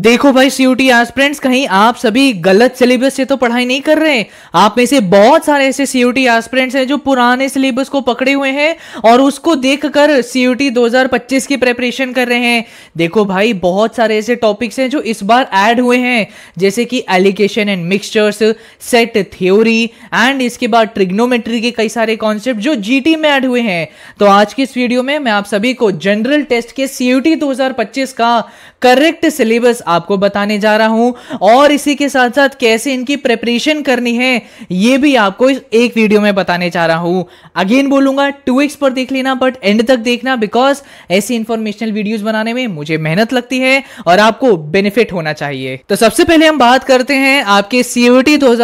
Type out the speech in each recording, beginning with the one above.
देखो भाई CUT aspirants कहीं आप सभी गलत सिलेबस से तो पढ़ाई नहीं कर रहे आप में से बहुत सारे ऐसे सीयूटी एस्पिरेंट्स हैं जो पुराने सिलेबस को पकड़े हुए हैं और उसको देखकर सीयूटी 2025 की प्रेपरेशन कर रहे हैं देखो भाई बहुत सारे ऐसे टॉपिक्स हैं जो इस बार ऐड हुए हैं जैसे कि alligation and mixtures set theory and इसके बाद ट्रिग्नोमेट्री के कई सारे कॉन्सेप्ट जो टी में ऐड हुए हैं तो आज की इस वीडियो में मैं आप सभी को जनरल टेस्ट के सीयूटी पच्चीस का करेक्ट सिलेबस आपको बताने जा रहा हूं और इसी के साथ साथ कैसे इनकी प्रिपरेशन करनी है ये भी आपको इस एक वीडियो में बताने जा रहा हूं अगेन बोलूंगा टू एक्स पर देख लेना बट एंड तक देखना बिकॉज ऐसी इंफॉर्मेशनल वीडियोज बनाने में मुझे मेहनत लगती है और आपको बेनिफिट होना चाहिए तो सबसे पहले हम बात करते हैं आपके सीयूटी दो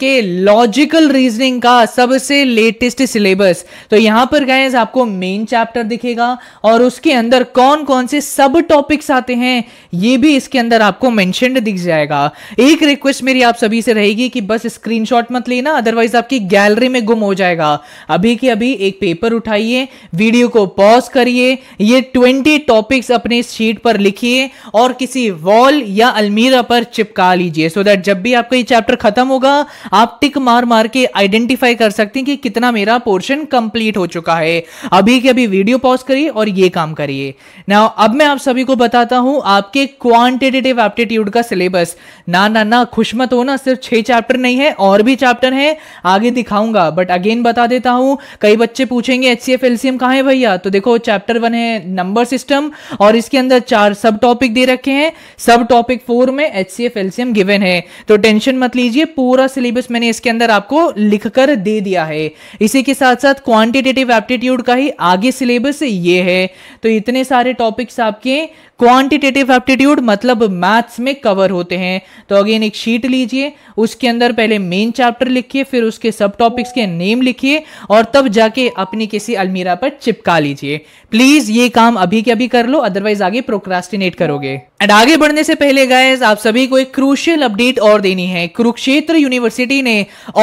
के लॉजिकल रीजनिंग का सबसे लेटेस्ट सिलेबस तो यहां पर गए आपको मेन चैप्टर दिखेगा और उसके अंदर कौन कौन से सब टॉपिक्स आते हैं हैं ये भी इसके अंदर आपको मैंशनड दिख जाएगा एक रिक्वेस्ट मेरी आप सभी से रहेगी कि बस स्क्रीन मत लेना अदरवाइज आपकी गैलरी में गुम हो जाएगा अभी के अभी एक पेपर उठाइए वीडियो को पॉज करिए ये ट्वेंटी टॉपिक्स अपने शीट पर लिखिए और किसी वॉल या अलमीरा पर चिपका लीजिए सो दैट जब भी आपका ये चैप्टर खत्म होगा आप टिक मार मार के आइडेंटिफाई कर सकते हैं कि कितना मेरा पोर्शन कंप्लीट हो चुका है अभी के अभी वीडियो पॉज करिए और ये काम करिए नाउ अब मैं आप सभी को बताता हूं हूं आपके क्वांटिटेटिव एप्टीट्यूड का सिलेबस ना ना ना खुश मत हो ना सिर्फ छह चैप्टर नहीं है और भी चैप्टर हैं आगे दिखाऊंगा बट अगेन बता देता हूं कई बच्चे पूछेंगे एच सी एफ एलसीएम कहा है भैया तो देखो चैप्टर वन है नंबर सिस्टम और इसके अंदर चार सब टॉपिक दे रखे हैं सब टॉपिक फोर में H C F LCM given है तो टेंशन मत लीजिए पूरा सिलेबस मैंने इसके अंदर आपको लिखकर दे दिया है इसी के साथ साथ क्वांटिटेटिव एप्टीट्यूड का ही आगे सिलेबस ये है तो इतने सारे टॉपिक्स आपके क्वांटिटी क्वांटिटेटिव एप्टीट्यूड मतलब मैथ्स में कवर होते हैं तो अगेन एक शीट लीजिए उसके अंदर पहले मेन चैप्टर लिखिए फिर उसके सब टॉपिक्स के नेम लिखिए और तब जाके अपनी किसी अलमीरा पर चिपका लीजिए प्लीज ये काम अभी के अभी कर लो अदरवाइज आगे प्रोक्रास्टिनेट करोगे एंड आगे बढ़ने से पहले गाइस आप सभी को एक क्रूशियल अपडेट और देनी है कुरुक्षेत्र यूनिवर्सिटी ने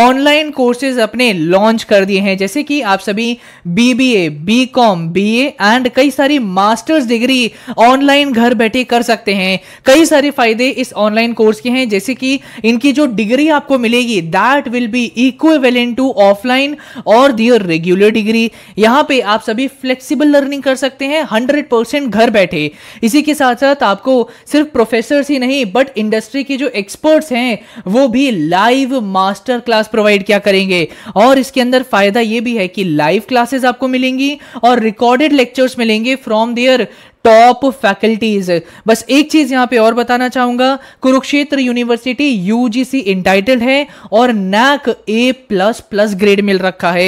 ऑनलाइन कोर्सेज अपने लॉन्च कर दिए हैं जैसे कि आप सभी बीबीए बीकॉम बीए एंड कई सारी मास्टर्स डिग्री ऑनलाइन घर बैठे कर सकते हैं कई सारे फायदे इस ऑनलाइन कोर्स के हैं जैसे कि इनकी जो डिग्री आपको मिलेगी that will be equivalent to offline और दियर रेगुलर डिग्री यहाँ पे आप सभी फ्लेक्सिबल लर्निंग कर सकते हैं हंड्रेड घर बैठे इसी के साथ साथ आपको सिर्फ प्रोफेसर ही नहीं बट इंडस्ट्री के जो एक्सपर्ट्स हैं वो भी लाइव मास्टर क्लास प्रोवाइड किया करेंगे और इसके अंदर फायदा ये भी है कि लाइव क्लासेस आपको मिलेंगी और रिकॉर्डेड लेक्चर्स मिलेंगे फ्रॉम देयर टॉप फैकल्टीज बस एक चीज यहां पे और बताना चाहूंगा कुरुक्षेत्र यूनिवर्सिटी यूजीसी इंटाइटल है और NAAC A plus plus grade मिल रखा है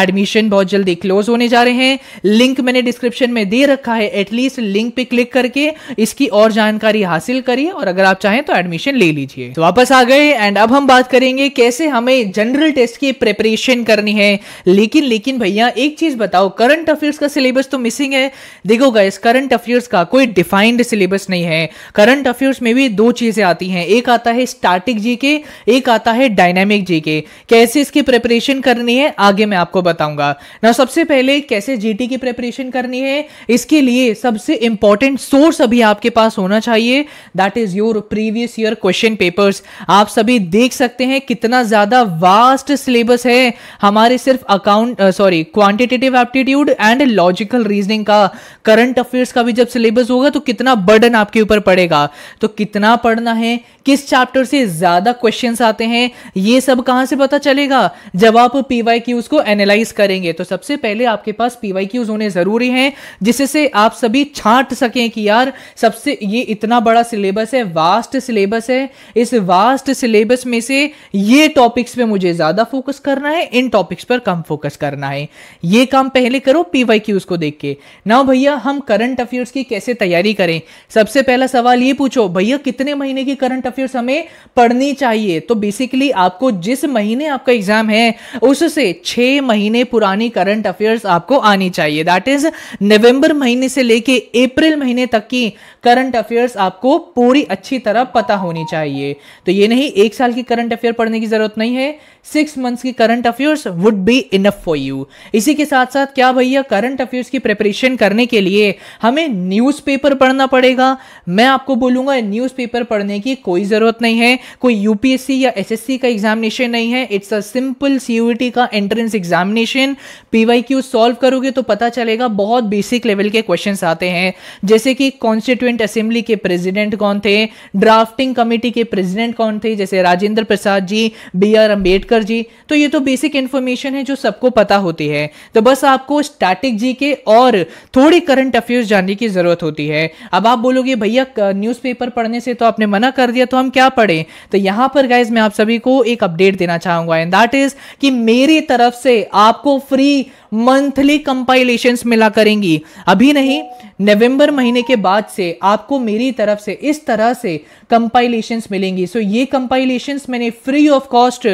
एडमिशन बहुत जल्दी क्लोज होने जा रहे हैं लिंक मैंने डिस्क्रिप्शन में दे रखा है एटलीस्ट लिंक पे क्लिक करके इसकी और जानकारी हासिल करिए और अगर आप चाहें तो एडमिशन ले लीजिए तो वापस आ गए एंड अब हम बात करेंगे कैसे हमें जनरल टेस्ट की प्रिपरेशन करनी है लेकिन लेकिन भैया एक चीज बताओ करंट अफेयर्स का सिलेबस तो मिसिंग है देखो इस करंट करंट अफेयर्स का कोई डिफाइंड सिलेबस नहीं है करंट अफेयर्स में भी दो चीज़ें आती हैं एक आता है स्टैटिक जीके एक आता है डायनामिक जीके कैसे इसकी प्रिपरेशन करनी है आगे मैं आपको बताऊंगा ना सबसे पहले कैसे जीटी की प्रिपरेशन करनी है इसके लिए सबसे इंपॉर्टेंट सोर्स अभी आपके पास होना चाहिए that is your previous year question papers आप सभी देख सकते हैं कितना ज्यादा वास्ट सिलेबस है हमारे सिर्फ account sorry quantitative aptitude and logical reasoning का करंट अफेयर्स का का भी जब सिलेबस होगा तो कितना बर्डन आपके ऊपर पड़ेगा तो कितना पढ़ना है किस चैप्टर से ज़्यादा क्वेश्चन आते हैं ये सब कहां से पता चलेगा जब आप पीवाई क्यूज़ को एनालाइज करेंगे तो सबसे पहले आपके पास पीवाई क्यूज़ होने ज़रूरी है जिससे आप सभी छाट सकें कि यार सबसे ये इतना बड़ा सिलेबस है वास्ट सिलेबस है इस वास्ट सिलेबस में से ये टॉपिक्स पे मुझे ज़्यादा फोकस करना है इन टॉपिक्स पर कम फोकस करना है ये काम पहले करो पीवाई क्यूज़ को देख के ना भैया हम करंट अफेयर अफेयर्स की कैसे तैयारी करें सबसे पहला सवाल ये पूछो भैया कितने महीने की करंट अफेयर्स हमें पढ़नी चाहिए तो बेसिकली आपको जिस महीने आपका एग्जाम है उससे छह महीने पुरानी करंट अफेयर्स आपको आनी चाहिए दैट इज नवंबर महीने से लेके अप्रैल महीने तक की करंट अफेयर्स आपको पूरी अच्छी तरह पता होनी चाहिए तो ये नहीं एक साल की करंट अफेयर पढ़ने की जरूरत नहीं है सिक्स मंथ्स की current affairs would be enough for you इसी के साथ साथ क्या भैया करंट अफेयर्स की प्रिपरेशन करने के लिए हमें हमें न्यूज़पेपर पढ़ना पड़ेगा मैं आपको बोलूँगा न्यूज़पेपर पढ़ने की कोई ज़रूरत नहीं है कोई यूपीएससी या एसएससी का एग्जामिनेशन नहीं है इट्स अ सिंपल सी का एंट्रेंस एग्जामिनेशन पी सॉल्व करोगे तो पता चलेगा बहुत बेसिक लेवल के क्वेश्चन आते हैं जैसे कि कॉन्स्टिट्यूंट असेंबली के प्रेसिडेंट कौन थे ड्राफ्टिंग कमेटी के प्रेसिडेंट कौन थे जैसे राजेंद्र प्रसाद जी बी आर अम्बेडकर जी तो ये तो बेसिक इन्फॉर्मेशन है जो सबको पता होती है तो बस आपको स्टैटिक जी के और थोड़ी करंट अफेयर्स जानने जानकारी की ज़रूरत होती है अब आप बोलोगे भैया न्यूज़पेपर पढ़ने से तो आपने मना कर दिया तो हम क्या पढ़े तो यहां पर गाइज मैं आप सभी को एक अपडेट देना चाहूंगा एंड दैट इज़ कि मेरी तरफ से आपको फ्री मंथली कंपाइलेशन मिला करेंगी अभी नहीं नवंबर महीने के बाद से आपको मेरी तरफ से इस तरह से कंपाइलेशन मिलेंगी सो so, ये कंपाइलेशन मैंने फ्री ऑफ कॉस्ट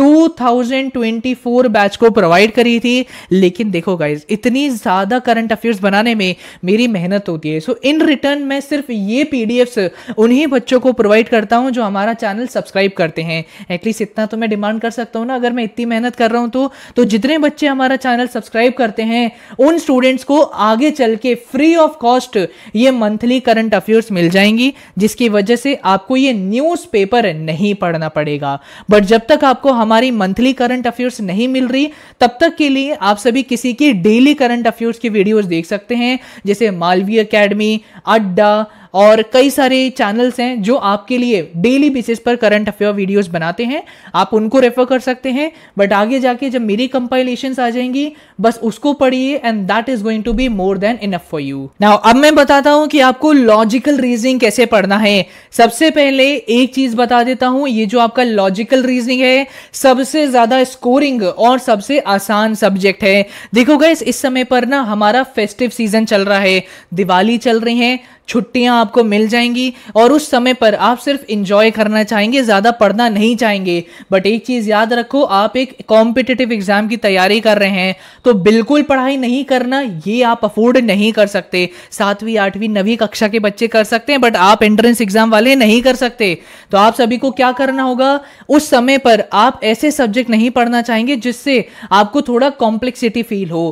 2024 बैच को प्रोवाइड करी थी लेकिन देखो गाइज इतनी ज़्यादा करंट अफेयर्स बनाने में मेरी मेहनत होती है सो इन रिटर्न मैं सिर्फ ये पीडीएफ्स उन्हीं बच्चों को प्रोवाइड करता हूँ जो हमारा चैनल सब्सक्राइब करते हैं एटलीस्ट इतना तो मैं डिमांड कर सकता हूँ ना अगर मैं इतनी मेहनत कर रहा हूँ तो, तो जितने बच्चे हमारा चैनल सब्सक्राइब करते हैं उन स्टूडेंट्स को आगे चल के फ्री ऑफ कॉस्ट ये मंथली करंट अफेयर्स मिल जाएंगी जिसकी वजह से आपको ये न्यूज़पेपर नहीं पढ़ना पड़ेगा बट जब तक आपको हमारी मंथली करंट अफेयर्स नहीं मिल रही तब तक के लिए आप सभी किसी की डेली करंट अफेयर्स की वीडियोस देख सकते हैं जैसे मालवीय अकेडमी अड्डा और कई सारे चैनल्स हैं जो आपके लिए डेली बेसिस पर करंट अफेयर वीडियोस बनाते हैं आप उनको रेफर कर सकते हैं बट आगे जाके जब मेरी कंपाइलेशन आ जाएंगी बस उसको पढ़िए and that is going to be more than enough for you now अब मैं बताता हूं कि आपको लॉजिकल रीजनिंग कैसे पढ़ना है सबसे पहले एक चीज बता देता हूं ये जो आपका लॉजिकल रीजनिंग है सबसे ज्यादा स्कोरिंग और सबसे आसान सब्जेक्ट है देखो गैस इस समय पर ना हमारा फेस्टिव सीजन चल रहा है दिवाली चल रही है छुट्टियां आपको मिल जाएंगी और उस समय पर आप सिर्फ इंजॉय करना चाहेंगे ज़्यादा पढ़ना नहीं चाहेंगे बट एक चीज़ याद रखो आप एक कॉम्पिटेटिव एग्जाम की तैयारी कर रहे हैं तो बिल्कुल पढ़ाई नहीं करना ये आप अफोर्ड नहीं कर सकते सातवीं आठवीं नवी कक्षा के बच्चे कर सकते हैं बट आप एंट्रेंस एग्जाम वाले नहीं कर सकते तो आप सभी को क्या करना होगा उस समय पर आप ऐसे सब्जेक्ट नहीं पढ़ना चाहेंगे जिससे आपको थोड़ा कॉम्प्लेक्सिटी फील हो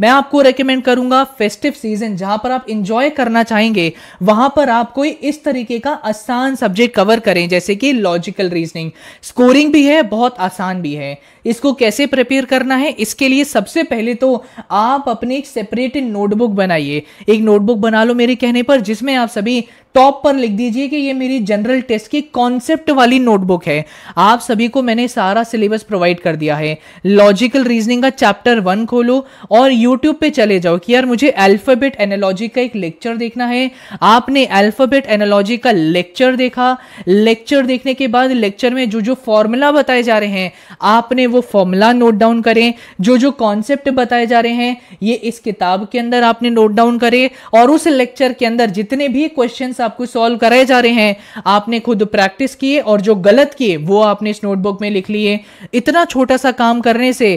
मैं आपको रेकमेंड करूंगा फेस्टिव सीजन जहां पर आप इंजॉय करना चाहेंगे वहां पर आप कोई इस तरीके का आसान सब्जेक्ट कवर करें जैसे कि लॉजिकल रीजनिंग स्कोरिंग भी है बहुत आसान भी है इसको कैसे प्रिपेयर करना है इसके लिए सबसे पहले तो आप अपनी एक सेपरेट नोटबुक बनाइए एक नोटबुक बना लो मेरे कहने पर जिसमें आप सभी टॉप पर लिख दीजिए कि ये मेरी जनरल टेस्ट की कॉन्सेप्ट वाली नोटबुक है आप सभी को मैंने सारा सिलेबस प्रोवाइड कर दिया है लॉजिकल रीजनिंग का चैप्टर वन खोलो और यूट्यूब पे चले जाओ कि यार मुझे अल्फाबेट एनालॉजी का एक लेक्चर देखना है आपने अल्फाबेट एनालॉजी का लेक्चर देखा लेक्चर देखने के बाद लेक्चर में जो जो फॉर्मूला बताए जा रहे हैं आपने वो फॉर्मूला नोट डाउन करें जो जो कॉन्सेप्ट बताए जा रहे हैं ये इस किताब के अंदर आपने नोट डाउन करें और उस लेक्चर के अंदर जितने भी क्वेश्चन आपको सॉल्व कराए जा रहे हैं आपने खुद प्रैक्टिस किए और जो गलत किए वो आपने इस नोटबुक में लिख लिए इतना छोटा सा काम करने से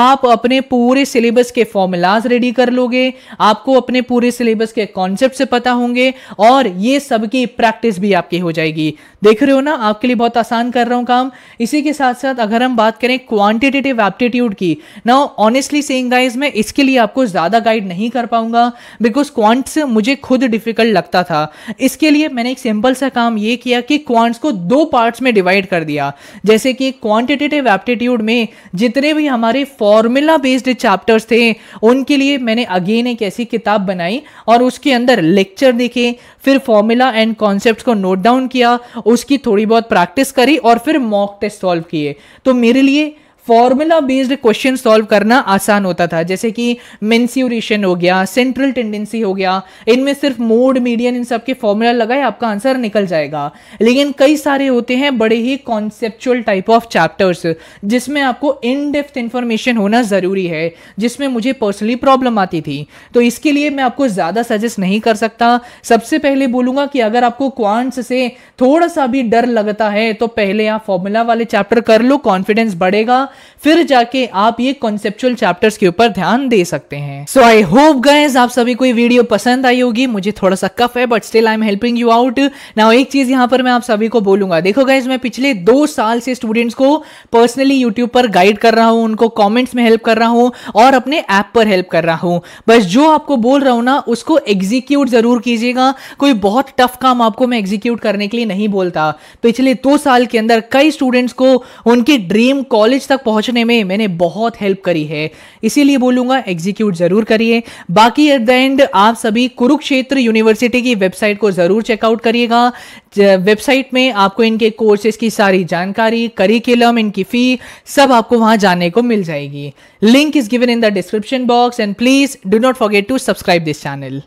आप अपने पूरे सिलेबस के फॉर्मूलाज रेडी कर लोगे आपको अपने पूरे सिलेबस के कॉन्सेप्ट से पता होंगे और ये सबकी प्रैक्टिस भी आपकी हो जाएगी देख रहे हो ना आपके लिए बहुत आसान कर रहा हूं काम इसी के साथ साथ अगर हम बात करें क्वांटिटेटिव एप्टीट्यूड की ना ऑनेस्टली सेइंग गाइस मैं इसके लिए आपको ज्यादा गाइड नहीं कर पाऊंगा बिकॉज क्वांट्स मुझे खुद डिफिकल्ट लगता था इसके लिए मैंने एक सिंपल सा काम ये किया कि क्वांट्स को दो पार्ट्स में डिवाइड कर दिया जैसे कि क्वांटिटेटिव एप्टीट्यूड में जितने भी हमारे फॉर्मूला बेस्ड चैप्टर्स थे उनके लिए मैंने अगेन एक ऐसी किताब बनाई और उसके अंदर लेक्चर देखे फिर फॉर्मूला एंड कॉन्सेप्ट को नोट डाउन किया उसकी थोड़ी बहुत प्रैक्टिस करी और फिर मॉक टेस्ट सॉल्व किए तो मेरे लिए फॉर्मूला बेस्ड क्वेश्चन सॉल्व करना आसान होता था जैसे कि मेन्स्यूरेशन हो गया सेंट्रल टेंडेंसी हो गया इनमें सिर्फ मोड मीडियन इन सब के फॉर्मूला लगाए आपका आंसर निकल जाएगा लेकिन कई सारे होते हैं बड़े ही कॉन्सेप्चुअल टाइप ऑफ चैप्टर्स जिसमें आपको इन डेप्थ इन्फॉर्मेशन होना ज़रूरी है जिसमें मुझे पर्सनली प्रॉब्लम आती थी तो इसके लिए मैं आपको ज़्यादा सजेस्ट नहीं कर सकता सबसे पहले बोलूंगा कि अगर आपको क्वांट्स से थोड़ा सा भी डर लगता है तो पहले आप फॉर्मूला वाले चैप्टर कर लो कॉन्फिडेंस बढ़ेगा फिर जाके आप ये कॉन्सेप्चुअल चैप्टर्स के ऊपर ध्यान दे सकते हैं सो आई होप गाइज आप सभी को ये वीडियो पसंद आई होगी मुझे थोड़ा सा कफ है but still I am helping you out now एक चीज यहाँ पर मैं आप सभी को बोलूंगा देखो गाइज मैं पिछले दो साल से स्टूडेंट्स को पर्सनली यूट्यूब पर गाइड कर रहा हूँ उनको कॉमेंट्स में हेल्प कर रहा हूँ और अपने ऐप पर हेल्प कर रहा हूँ बस जो आपको बोल रहा हूँ ना उसको एग्जीक्यूट जरूर कीजिएगा कोई बहुत टफ काम आपको मैं एग्जीक्यूट करने के लिए नहीं बोलता पिछले दो साल के अंदर कई स्टूडेंट्स को उनके ड्रीम कॉलेज तक पहुंचने में मैंने बहुत हेल्प करी है इसीलिए बोलूंगा एग्जीक्यूट जरूर करिए बाकी एट द एंड आप सभी कुरुक्षेत्र यूनिवर्सिटी की वेबसाइट को जरूर चेकआउट करिएगा वेबसाइट में आपको इनके कोर्सेज की सारी जानकारी करिकुलम इनकी फी सब आपको वहां जानने को मिल जाएगी link is given in the description box and please do not forget to subscribe this channel